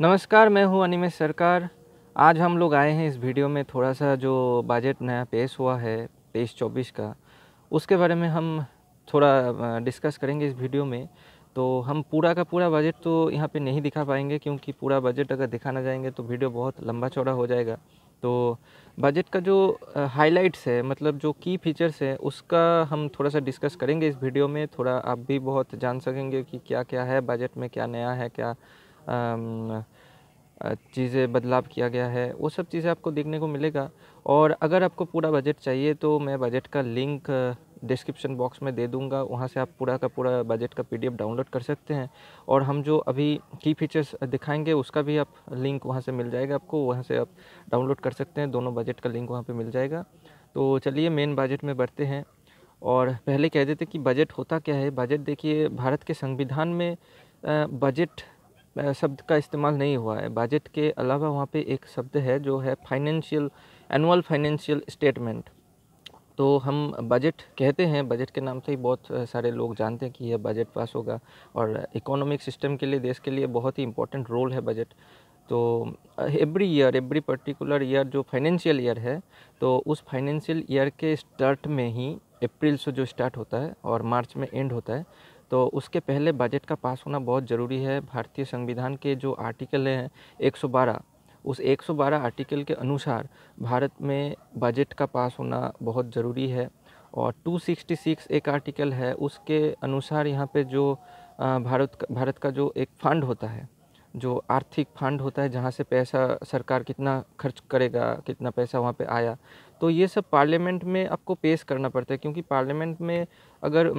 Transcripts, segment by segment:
नमस्कार मैं हूं अनिमेश सरकार आज हम लोग आए हैं इस वीडियो में थोड़ा सा जो बजट नया पेश हुआ है पेश चौबीस का उसके बारे में हम थोड़ा डिस्कस करेंगे इस वीडियो में तो हम पूरा का पूरा बजट तो यहाँ पे नहीं दिखा पाएंगे क्योंकि पूरा बजट अगर दिखाना जाएंगे तो वीडियो बहुत लंबा चौड़ा हो जाएगा तो बजट का जो हाइलाइट्स है मतलब जो की फीचर्स है उसका हम थोड़ा सा डिस्कस करेंगे इस वीडियो में थोड़ा आप भी बहुत जान सकेंगे कि क्या क्या है बजट में क्या नया है क्या चीज़ें बदलाव किया गया है वो सब चीज़ें आपको देखने को मिलेगा और अगर आपको पूरा बजट चाहिए तो मैं बजट का लिंक डिस्क्रिप्शन बॉक्स में दे दूंगा वहाँ से आप पूरा का पूरा बजट का पीडीएफ डाउनलोड कर सकते हैं और हम जो अभी की फीचर्स दिखाएंगे उसका भी आप लिंक वहाँ से मिल जाएगा आपको वहाँ से आप डाउनलोड कर सकते हैं दोनों बजट का लिंक वहाँ पर मिल जाएगा तो चलिए मेन बजट में बढ़ते हैं और पहले कह देते कि बजट होता क्या है बजट देखिए भारत के संविधान में बजट शब्द का इस्तेमाल नहीं हुआ है बजट के अलावा वहाँ पे एक शब्द है जो है फाइनेंशियल एनुअल फाइनेंशियल स्टेटमेंट तो हम बजट कहते हैं बजट के नाम से ही बहुत सारे लोग जानते हैं कि यह बजट पास होगा और इकोनॉमिक सिस्टम के लिए देश के लिए बहुत ही इंपॉर्टेंट रोल है बजट तो every year every particular year जो फाइनेंशियल ईयर है तो उस फाइनेंशियल ईयर के स्टार्ट में ही अप्रैल से जो स्टार्ट होता है और मार्च में एंड होता है तो उसके पहले बजट का पास होना बहुत ज़रूरी है भारतीय संविधान के जो आर्टिकल हैं 112 उस 112 आर्टिकल के अनुसार भारत में बजट का पास होना बहुत ज़रूरी है और 266 एक आर्टिकल है उसके अनुसार यहाँ पे जो भारत भारत का जो एक फंड होता है जो आर्थिक फंड होता है जहाँ से पैसा सरकार कितना खर्च करेगा कितना पैसा वहाँ पे आया तो ये सब पार्लियामेंट में आपको पेश करना पड़ता है क्योंकि पार्लियामेंट में अगर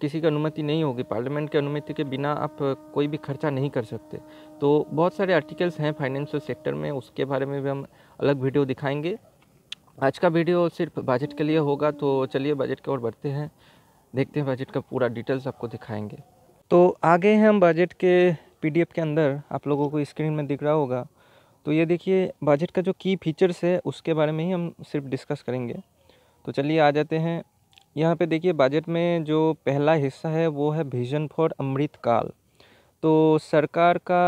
किसी की अनुमति नहीं होगी पार्लियामेंट की अनुमति के बिना आप कोई भी खर्चा नहीं कर सकते तो बहुत सारे आर्टिकल्स हैं फाइनेंशियल सेक्टर में उसके बारे में भी हम अलग वीडियो दिखाएंगे आज का वीडियो सिर्फ बजट के लिए होगा तो चलिए बजट की ओर बढ़ते हैं देखते हैं बजट का पूरा डिटेल्स आपको दिखाएंगे तो आगे हैं हम बजट के पीडीएफ के अंदर आप लोगों को स्क्रीन में दिख रहा होगा तो ये देखिए बजट का जो की फीचर्स है उसके बारे में ही हम सिर्फ डिस्कस करेंगे तो चलिए आ जाते हैं यहाँ पे देखिए बजट में जो पहला हिस्सा है वो है विजन फॉर अमृतकाल तो सरकार का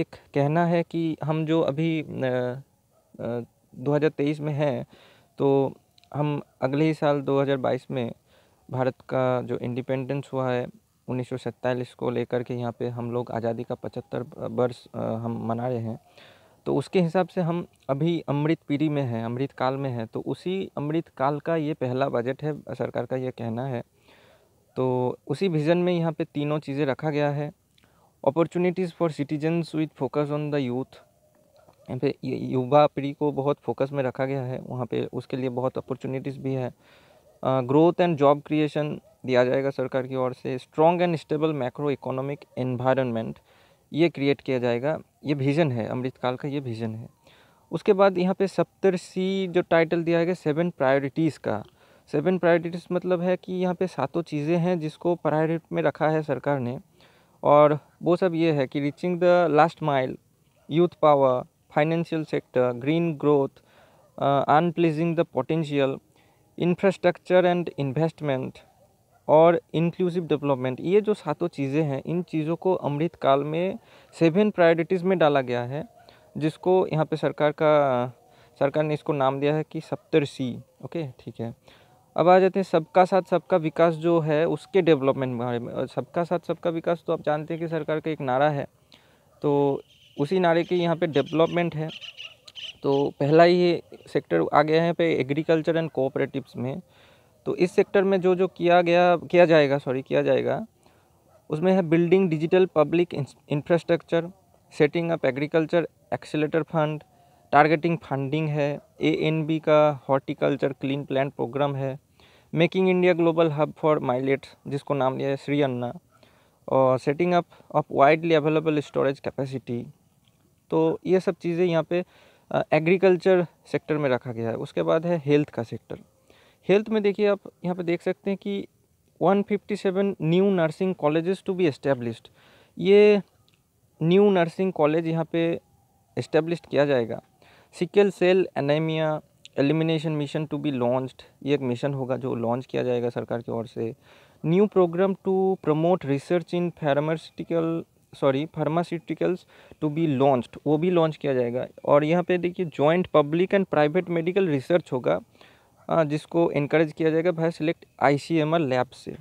एक कहना है कि हम जो अभी दो हज़ार तेईस में हैं तो हम अगले ही साल 2022 में भारत का जो इंडिपेंडेंस हुआ है उन्नीस को लेकर के यहाँ पे हम लोग आज़ादी का पचहत्तर वर्ष हम मना रहे हैं तो उसके हिसाब से हम अभी अमृत पीढ़ी में हैं अमृत काल में हैं तो उसी अमृत काल का ये पहला बजट है सरकार का ये कहना है तो उसी विज़न में यहाँ पे तीनों चीज़ें रखा गया है opportunities for citizens with focus on the youth यहाँ पे युवा पीढ़ी को बहुत फोकस में रखा गया है वहाँ पे उसके लिए बहुत अपॉर्चुनिटीज़ भी है ग्रोथ एंड जॉब क्रिएशन दिया जाएगा सरकार की ओर से strong and stable macro economic environment ये क्रिएट किया जाएगा ये विजन है अमृतकाल का ये विजन है उसके बाद यहाँ पे सी जो टाइटल दिया गया सेवन प्रायोरिटीज़ का सेवन प्रायोरिटीज़ मतलब है कि यहाँ पे सातों चीज़ें हैं जिसको प्रायोरिटी में रखा है सरकार ने और वो सब ये है कि reaching the last mile youth power financial sector green growth unleashing the potential infrastructure and investment और इंक्लूसिव डेवलपमेंट ये जो सातों चीज़ें हैं इन चीज़ों को अमृत काल में सेवन प्रायोरिटीज़ में डाला गया है जिसको यहाँ पे सरकार का सरकार ने इसको नाम दिया है कि सी ओके ठीक है अब आ जाते हैं सबका साथ सबका विकास जो है उसके डेवलपमेंट बारे में और सबका साथ सबका विकास तो आप जानते हैं कि सरकार का एक नारा है तो उसी नारे के यहाँ पे डेवलपमेंट है तो पहला ही सेक्टर आ गया है पे एग्रीकल्चर एंड कोऑपरेटिव्स में तो इस सेक्टर में जो जो किया गया किया जाएगा सॉरी किया जाएगा उसमें है building digital public infrastructure setting up agriculture accelerator fund targeting funding है ए एन बी का हॉर्टिकल्चर क्लीन प्लान प्रोग्राम है making India global hub for millet जिसको नाम लिया है श्री अन्ना और setting up of widely available storage capacity तो ये सब चीज़ें यहाँ पे एग्रीकल्चर सेक्टर में रखा गया है उसके बाद है हेल्थ का सेक्टर हेल्थ में देखिए आप यहाँ पे देख सकते हैं कि 157 new nursing colleges to be established ये न्यू नर्सिंग कॉलेज यहाँ पे इस्टेब्लिश किया जाएगा sickle cell anaemia elimination mission to be launched ये एक मिशन होगा जो लॉन्च किया जाएगा सरकार की ओर से new programme to promote research in pharmaceutical sorry pharmaceuticals to be launched वो भी लॉन्च किया जाएगा और यहाँ पे देखिए joint public and private medical research होगा जिसको इनक्रेज किया जाएगा भाई select I C M R lab से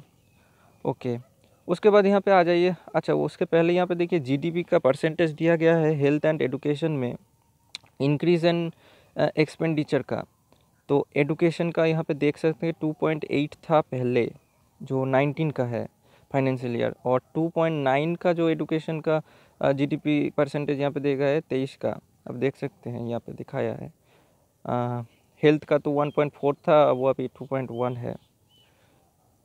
ओके उसके बाद यहाँ पे आ जाइए अच्छा वो उसके पहले यहाँ पे देखिए जीडीपी का परसेंटेज दिया गया है हेल्थ एंड एडुकेशन में इंक्रीज एंड एक्सपेंडिचर का तो एडुकेशन का यहाँ पे देख सकते हैं टू पॉइंट एट था पहले जो नाइनटीन का है फाइनेंशियल ईयर और टू पॉइंट नाइन का जो एडुकेशन का जीडीपी परसेंटेज यहाँ पे देखा है तेईस का अब देख सकते हैं यहाँ पे दिखाया है हेल्थ का तो 1.4 था वो अभी 2.1 है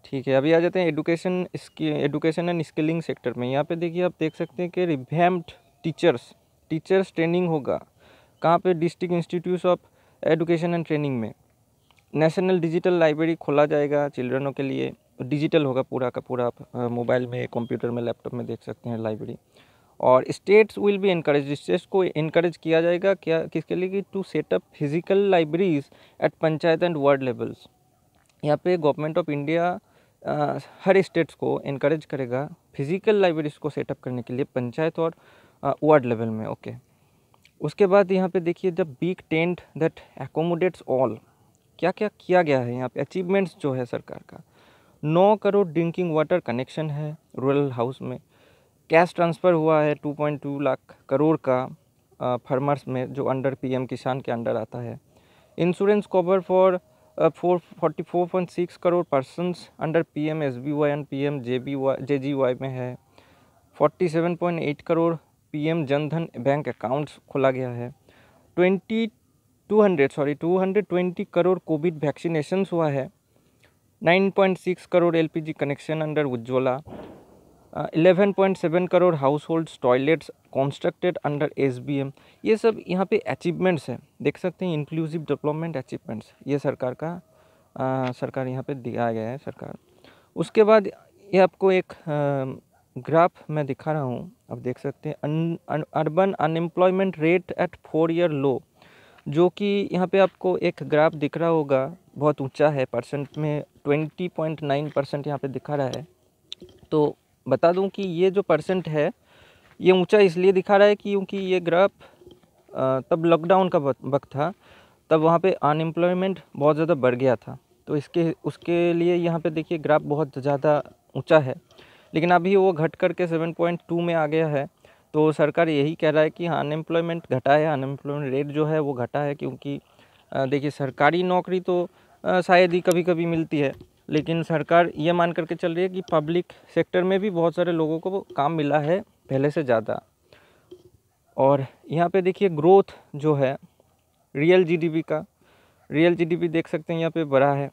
ठीक है अभी आ जाते हैं education education and skilling sector में यहाँ पे देखिए आप देख सकते हैं कि रिवैम्प्ड टीचर्स टीचर्स ट्रेनिंग होगा कहाँ पे district institute of education and training में नेशनल डिजिटल लाइब्रेरी खोला जाएगा चिल्ड्रनों के लिए डिजिटल होगा पूरा का पूरा आप मोबाइल में कंप्यूटर में लैपटॉप में देख सकते हैं लाइब्रेरी और states will be increase states को इनक्रेज किया जाएगा क्या किसके लिए कि to set up physical libraries at panchayat and ward levels यहाँ पे गवर्नमेंट ऑफ इंडिया हर स्टेट्स को इनक्रेज करेगा फिजिकल लाइब्रेरीज को सेटअप करने के लिए पंचायत और वार्ड लेवल में ओके okay. उसके बाद यहाँ पे देखिए the big tent that accommodates all क्या क्या किया गया है यहाँ पे अचीवमेंट्स जो है सरकार का नौ करोड़ ड्रिंकिंग वाटर कनेक्शन है रूरल हाउस में कैश ट्रांसफ़र हुआ है 2.2 लाख करोड़ का फार्मर्स में जो अंडर पीएम किसान के अंडर आता है insurance cover for four forty four point six crore persons under P M S B Y and P M J B Y J G Y में है forty seven point eight crore P M Jan Dhan bank accounts खोला गया है twenty two hundred sorry two hundred twenty crore covid vaccination हुआ है nine point six crore L P G connection under Ujjwala 11.7 crore house holds toilets constructed under S ये सब यहाँ पे achievements हैं देख सकते हैं इंक्लूसिव डेवलपमेंट अचीवमेंट्स ये सरकार का आ, सरकार यहाँ पे दिया गया है सरकार उसके बाद ये आपको एक आ, ग्राफ मैं दिखा रहा हूँ आप देख सकते हैं urban unemployment rate at four year low जो कि यहाँ पे आपको एक ग्राफ दिख रहा होगा बहुत ऊंचा है परसेंट में 20.9 परसेंट यहाँ पर दिखा रहा है तो बता दूं कि ये जो परसेंट है ये ऊंचा इसलिए दिखा रहा है क्योंकि ये ग्राफ तब लॉकडाउन का वक्त था तब वहाँ पे अनएम्प्लॉयमेंट बहुत ज़्यादा बढ़ गया था तो इसके उसके लिए यहाँ पे देखिए ग्राफ बहुत ज़्यादा ऊंचा है लेकिन अभी वो घट कर पॉइंट टू में आ गया है तो सरकार यही कह रहा है कि अनएम्प्लॉयमेंट घटा है अनएम्प्लॉयमेंट रेट जो है वो घटा है क्योंकि देखिए सरकारी नौकरी तो शायद ही कभी कभी मिलती है लेकिन सरकार ये मान करके चल रही है कि पब्लिक सेक्टर में भी बहुत सारे लोगों को काम मिला है पहले से ज़्यादा और यहाँ पे देखिए ग्रोथ जो है रियल जीडीपी का रियल जीडीपी देख सकते हैं यहाँ पे बढ़ा है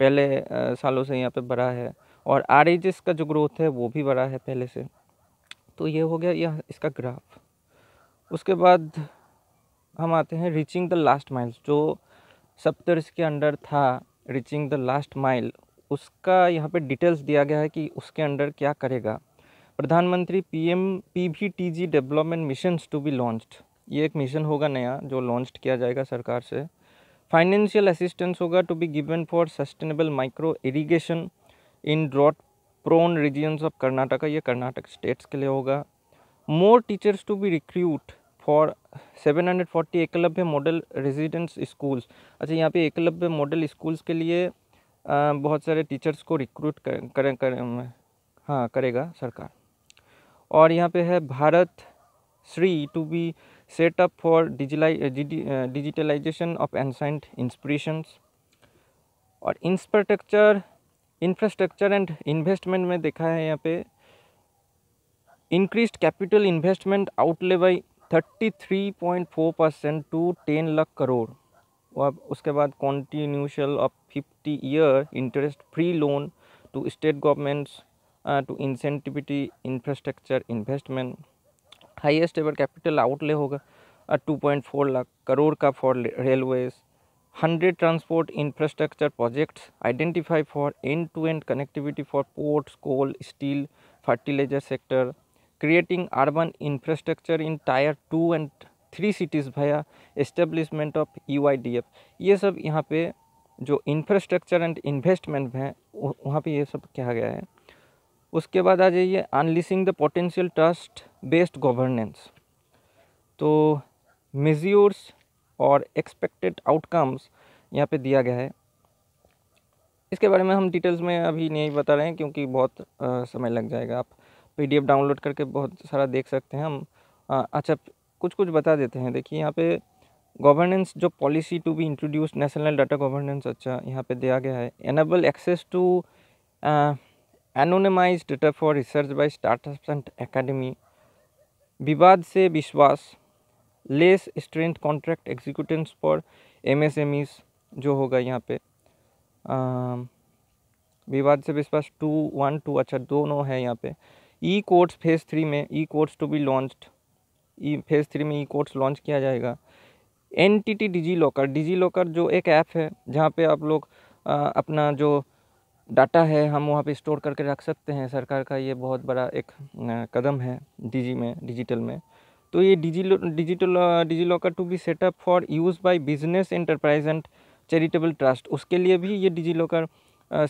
पहले सालों से यहाँ पे बढ़ा है और आर का जो ग्रोथ है वो भी बढ़ा है पहले से तो ये हो गया यह इसका ग्राफ उसके बाद हम आते हैं रीचिंग द लास्ट माइल्स जो सप्तर्स के अंडर था रीचिंग द लास्ट माइल उसका यहाँ पे डिटेल्स दिया गया है कि उसके अंडर क्या करेगा प्रधानमंत्री PM G development mission to be launched ये एक मिशन होगा नया जो लॉन्च किया जाएगा सरकार से फाइनेंशियल असिस्टेंस होगा to be given for sustainable micro irrigation in drought prone regions of Karnataka ये कर्नाटक स्टेट्स के लिए होगा more teachers to be recruit for 740 Eklavya model residence schools अच्छा यहाँ पे एकलव्य मॉडल स्कूल्स के लिए आ, बहुत सारे टीचर्स को रिक्रूट करें कर, कर हाँ करेगा सरकार और यहाँ पे है Bharat Shri to be set up for digitalisation of ancient inspirations और इंफ्रास्ट्रक्चर इंफ्रास्ट्रक्चर एंड इन्वेस्टमेंट में देखा है यहाँ पे increase capital investment outlay by 33.4 percent to ten lakh crore और उसके बाद continuation of fifty year interest free loan to state governments to incentivise infrastructure investment highest ever capital outlay होगा two point four lakh crore का for railways hundred transport infrastructure projects identify for end to end connectivity for ports coal steel fertiliser sector creating urban infrastructure in tier two and three cities भैया establishment of U ये सब यहाँ पे जो infrastructure and investment हैं वहाँ पे ये सब कहा गया है उसके बाद आ जाइए unleashing the potential trust based governance तो मेजर्स और एक्सपेक्टेड आउटकम्स यहाँ पे दिया गया है इसके बारे में हम डिटेल्स में अभी नहीं बता रहे हैं क्योंकि बहुत आ, समय लग जाएगा आप पीडीएफ डाउनलोड करके बहुत सारा देख सकते हैं हम अच्छा कुछ कुछ बता देते हैं देखिए यहाँ पे गवर्नेंस जो policy to be introduce national data governance अच्छा यहाँ पे दिया गया है enable access to anonymise data for research by startup and academy विवाद से विश्वास less strength contract executive for M S M जो होगा यहाँ पे विवाद से विश्वास टू वन टू अच्छा दोनों है यहाँ पे ई कोर्ट्स फेज़ थ्री में E courts to be launched E phase three में ई कोर्ट्स लॉन्च किया जाएगा N T T DigiLocker DigiLocker जो एक ऐप है जहाँ पे आप लोग आ, अपना जो डाटा है हम वहाँ पे स्टोर करके रख सकते हैं सरकार का ये बहुत बड़ा एक कदम है डिजी में डिजिटल में तो ये digi digital DigiLocker to be set up for use by business enterprise and charitable trust उसके लिए भी ये डिजी लॉकर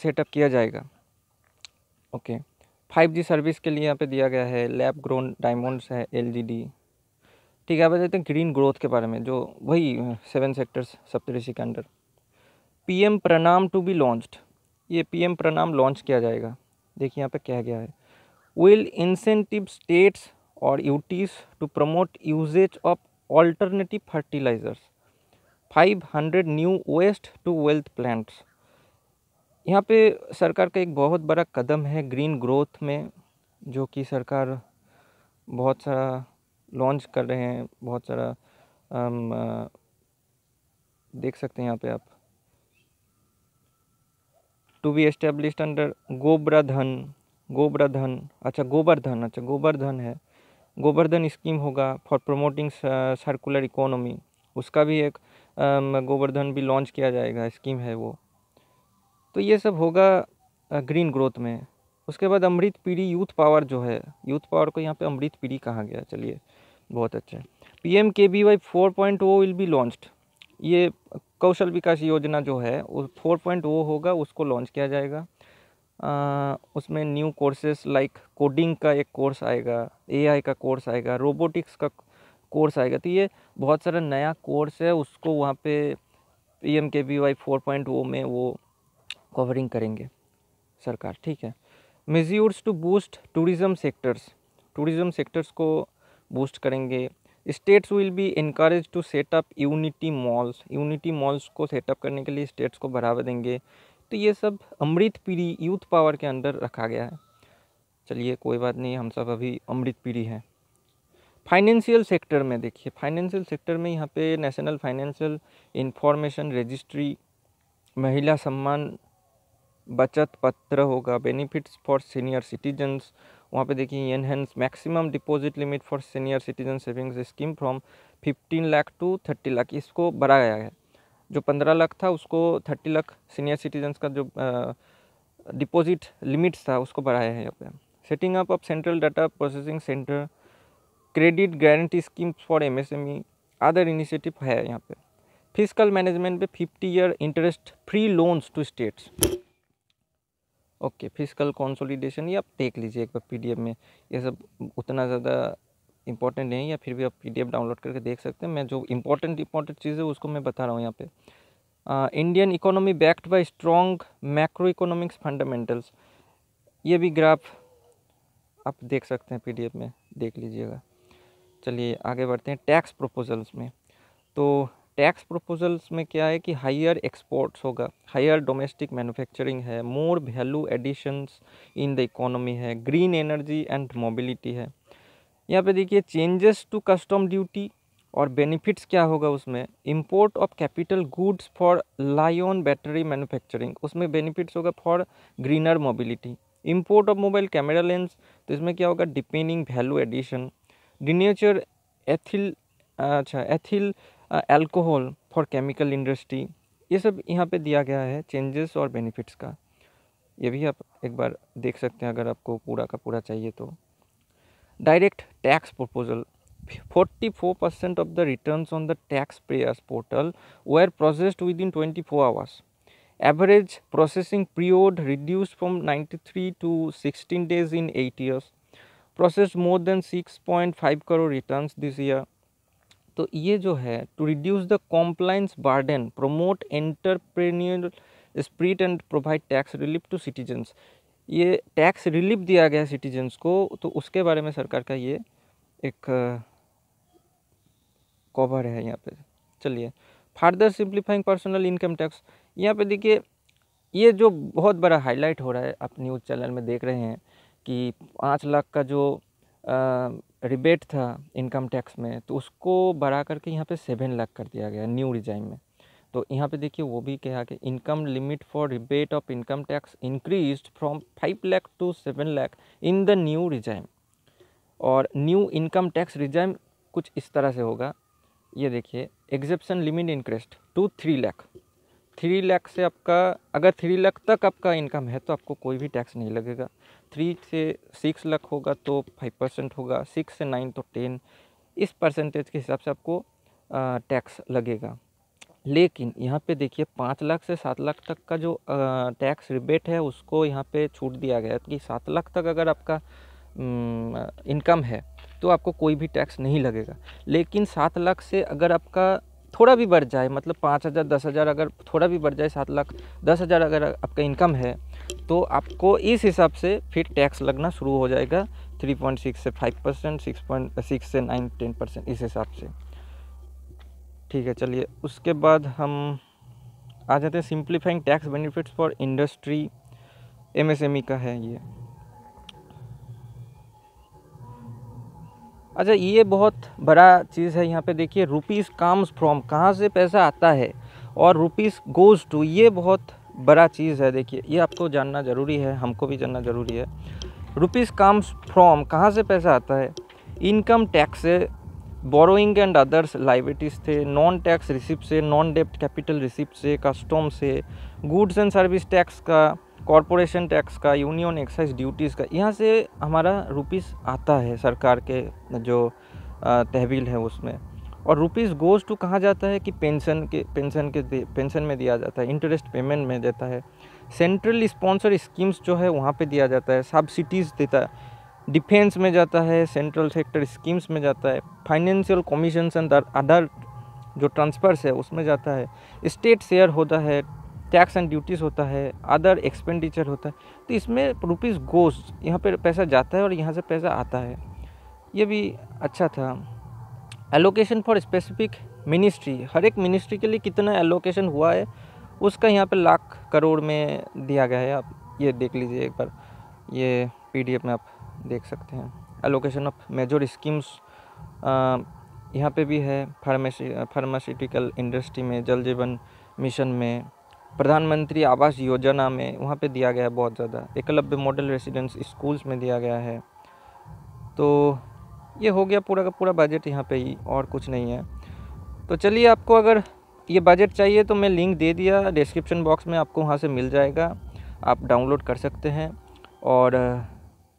सेटअप किया जाएगा okay okay. Five G service के लिए यहाँ पे दिया गया है लैब ग्रोन डायमंड्स है एल डी ठीक है अब देते हैं ग्रीन ग्रोथ के बारे में जो वही सेवन सेक्टर्स सप्तऋषि के अंडर P M Pranam to be launched ये पी एम प्रणाम लॉन्च किया जाएगा देखिए यहाँ पे क्या गया है विल इंसेंटिव स्टेट्स और UTs to promote usages of alternative fertilisers five hundred new waste to wealth plant यहाँ पे सरकार का एक बहुत बड़ा कदम है ग्रीन ग्रोथ में जो कि सरकार बहुत सारा लॉन्च कर रहे हैं बहुत सारा आम, um, आ, देख सकते हैं यहाँ पे आप to be establish under Gobardhan Gobardhan अच्छा गोबरधन अच्छा गोबरधन है गोबरधन स्कीम होगा फॉर प्रमोटिंग सर्कुलर इकोनॉमी उसका भी एक गोबरधन um, भी लॉन्च किया जाएगा स्कीम है वो तो ये सब होगा ग्रीन ग्रोथ में उसके बाद अमृत पीढ़ी यूथ पावर जो है यूथ पावर को यहाँ पे अमृत पीढ़ी कहा गया चलिए बहुत अच्छा P M K V Y four point O will be launched ये कौशल विकास योजना जो है वो फोर पॉइंट ओ होगा उसको लॉन्च किया जाएगा आ, उसमें न्यू कोर्सेस लाइक कोडिंग का एक कोर्स आएगा एआई का कोर्स आएगा रोबोटिक्स का कोर्स आएगा तो ये बहुत सारा नया कोर्स है उसको वहाँ पे P M K V Y four point O में वो कवरिंग करेंगे सरकार ठीक है measures to boost tourism sectors tourism sectors को बूस्ट करेंगे states will be encourage to setup unity malls unity malls को सेटअप करने के लिए स्टेट्स को बढ़ावा देंगे तो ये सब अमृत पीढ़ी यूथ पावर के अंदर रखा गया है चलिए कोई बात नहीं हम सब अभी अमृत पीढ़ी हैं फाइनेंशियल सेक्टर में देखिए फाइनेंशियल सेक्टर में यहाँ पे नेशनल फाइनेंशियल इंफॉर्मेशन रजिस्ट्री महिला सम्मान बचत पत्र होगा बेनिफिट्स फॉर सीनियर सिटीजन्स वहाँ पे देखिए enhance maximum deposit limit for senior citizen savings scheme from fifteen lakh to thirty lakh इसको बढ़ाया गया है जो पंद्रह लाख था उसको थर्टी लाख सीनियर सिटीजन्स का जो डिपॉजिट लिमिट्स था उसको बढ़ाया है यहाँ पे setting up of central data processing centre credit guarantee scheme for M E other initiative है यहाँ पे फिजिकल मैनेजमेंट पे fifty year interest free loans to states okay fiscal consolidation ये आप देख लीजिए एक बार पीडीएफ में ये सब उतना ज़्यादा इंपॉर्टेंट नहीं है फिर भी आप पीडीएफ डाउनलोड करके देख सकते हैं मैं जो इंपॉर्टेंट इंपॉर्टेंट चीज़ है उसको मैं बता रहा हूँ यहाँ पे Indian economy backed by strong macro economics fundamentals ये भी ग्राफ आप देख सकते हैं पीडीएफ में देख लीजिएगा चलिए आगे बढ़ते हैं टैक्स प्रपोजल्स में तो टैक्स प्रपोजल्स में क्या है कि हायर एक्सपोर्ट्स होगा हायर डोमेस्टिक मैन्युफैक्चरिंग है more value additions in the economy है ग्रीन एनर्जी एंड मोबिलिटी है यहाँ पे देखिए चेंजेस टू कस्टम ड्यूटी और बेनिफिट्स क्या होगा उसमें import of capital goods for li ion battery manufacturing उसमें बेनिफिट्स होगा for greener mobility import of mobile camera lens तो इसमें क्या होगा depending value addition denature ethyl अच्छा ethyl alcohol for chemical industry ये सब यहाँ पे दिया गया है चेंजेस और बेनिफिट्स का ये भी आप एक बार देख सकते हैं अगर आपको पूरा का पूरा चाहिए तो direct tax proposal 44% percent of the return on the tax payers portal we are processed within twenty four hours average processing period reduce from three to sixteen days in eight years process more than six point five crore return this year तो ये जो है to reduce the compliance burden promote entrepreneur spirit and provide tax relief to citizens ये tax relief दिया गया है citizens को तो उसके बारे में सरकार का ये एक कवर है यहाँ पे चलिए further simplifying personal income tax यहाँ पे देखिए ये जो बहुत बड़ा हाईलाइट हो रहा है आप न्यूज़ चैनल में देख रहे हैं कि पाँच लाख का जो रिबेट था इनकम टैक्स में तो उसको बढ़ा करके यहाँ पे सेवन लाख कर दिया गया न्यू रिजाइम में तो यहाँ पे देखिए वो भी क्या कि income limit for rebate of income tax increase from five lakh to seven lakh in the new regime और न्यू इनकम टैक्स रिजाइम कुछ इस तरह से होगा ये देखिए exemption limit increased to three lakh three lakh से आपका अगर थ्री लाख तक आपका इनकम है तो आपको कोई भी टैक्स नहीं लगेगा थ्री से सिक्स लाख होगा तो फाइव परसेंट होगा सिक्स से नाइन तो टेन इस परसेंटेज के हिसाब से आपको टैक्स लगेगा लेकिन यहाँ पे देखिए पाँच लाख से सात लाख तक का जो टैक्स रिबेट है उसको यहाँ पे छूट दिया गया है कि सात लाख तक अगर आपका इनकम है तो आपको कोई भी टैक्स नहीं लगेगा लेकिन सात लाख से अगर आपका थोड़ा भी बढ़ जाए मतलब पाँच हज़ार दस हज़ार अगर थोड़ा भी बढ़ जाए सात लाख दस हज़ार अगर आपका इनकम है तो आपको इस हिसाब से फिर टैक्स लगना शुरू हो जाएगा थ्री पॉइंट सिक्स से five percent six point six से नाइन टेन परसेंट इस हिसाब से ठीक है चलिए उसके बाद हम आ जाते हैं simplifying tax benefits for industry M का है ये अच्छा ये बहुत बड़ा चीज़ है यहाँ पे देखिए रुपीज़ कम्स फ्रॉम कहाँ से पैसा आता है और रुपीज़ गोज़ टू ये बहुत बड़ा चीज़ है देखिए ये आपको जानना ज़रूरी है हमको भी जानना ज़रूरी है रुपीज़ कम्स फ्रॉम कहाँ से पैसा आता है इनकम टैक्स से बोरोइंग एंड अदर्स लाइबिलिटीज़ थे नॉन टैक्स रिसिप्ट से नॉन डेप्ट कैपिटल रिसिप्ट से कस्टम से गुड्स एंड सर्विस टैक्स का कॉरपोरेशन टैक्स का यूनियन एक्साइज ड्यूटीज़ का यहाँ से हमारा रुपीस आता है सरकार के जो तहवील है उसमें और रुपीज़ गोज़ टू कहाँ जाता है कि पेंशन के पेंशन के पेंशन में दिया जाता है इंटरेस्ट पेमेंट में देता है सेंट्रल स्पॉन्सर स्कीम्स जो है वहाँ पे दिया जाता है सब्सिडीज़ देता है डिफेंस में जाता है सेंट्रल सेक्टर स्कीम्स में जाता है फाइनेंशियल कमीशन एंड अदर जो ट्रांसफर्स है उसमें जाता है स्टेट शेयर होता है टैक्स एंड ड्यूटीज़ होता है अदर एक्सपेंडिचर होता है तो इसमें रुपीज़ गोस यहाँ पर पैसा जाता है और यहाँ से पैसा आता है ये भी अच्छा था एलोकेशन फॉर स्पेसिफिक मिनिस्ट्री हर एक मिनिस्ट्री के लिए कितना एलोकेशन हुआ है उसका यहाँ पे लाख करोड़ में दिया गया है आप ये देख लीजिए एक बार ये पी में आप देख सकते हैं एलोकेशन ऑफ मेजर स्कीम्स यहाँ पे भी है फार्मेसी फार्मास्यूटिकल इंडस्ट्री में जल जीवन मिशन में प्रधानमंत्री आवास योजना में वहाँ पे दिया गया है बहुत ज़्यादा एकलव्य मॉडल रेसिडेंस स्कूल्स में दिया गया है तो ये हो गया पूरा का पूरा बजट यहाँ पे ही और कुछ नहीं है तो चलिए आपको अगर ये बजट चाहिए तो मैं लिंक दे दिया डिस्क्रिप्शन बॉक्स में आपको वहाँ से मिल जाएगा आप डाउनलोड कर सकते हैं और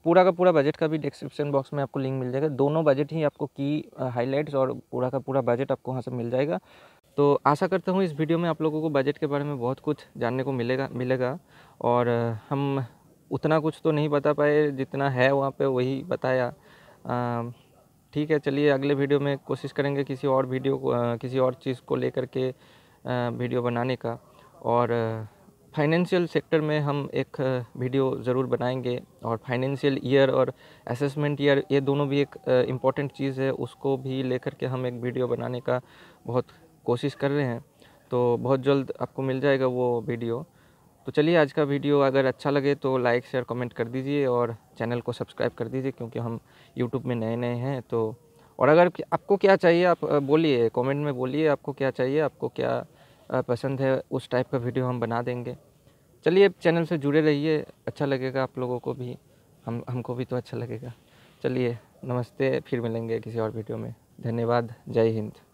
पूरा का पूरा बजट का भी डिस्क्रिप्शन बॉक्स में आपको लिंक मिल जाएगा दोनों बजट ही आपको की हाईलाइट्स और पूरा का पूरा बजट आपको वहाँ से मिल जाएगा तो आशा करता हूँ इस वीडियो में आप लोगों को बजट के बारे में बहुत कुछ जानने को मिलेगा मिलेगा और हम उतना कुछ तो नहीं बता पाए जितना है वहाँ पे वही बताया ठीक है चलिए अगले वीडियो में कोशिश करेंगे किसी और वीडियो को किसी और चीज़ को लेकर के वीडियो बनाने का और फाइनेंशियल सेक्टर में हम एक वीडियो ज़रूर बनाएंगे और फाइनेंशियल ईयर और असेसमेंट ईयर ये दोनों भी एक इम्पॉर्टेंट चीज़ है उसको भी लेकर के हम एक वीडियो बनाने का बहुत कोशिश कर रहे हैं तो बहुत जल्द आपको मिल जाएगा वो वीडियो तो चलिए आज का वीडियो अगर अच्छा लगे तो लाइक शेयर कमेंट कर दीजिए और चैनल को सब्सक्राइब कर दीजिए क्योंकि हम यूट्यूब में नए नए हैं तो और अगर आपको क्या चाहिए आप बोलिए कमेंट में बोलिए आपको क्या चाहिए आपको क्या पसंद है उस टाइप का वीडियो हम बना देंगे चलिए चैनल से जुड़े रहिए अच्छा लगेगा आप लोगों को भी हम हमको भी तो अच्छा लगेगा चलिए नमस्ते फिर मिलेंगे किसी और वीडियो में धन्यवाद जय हिंद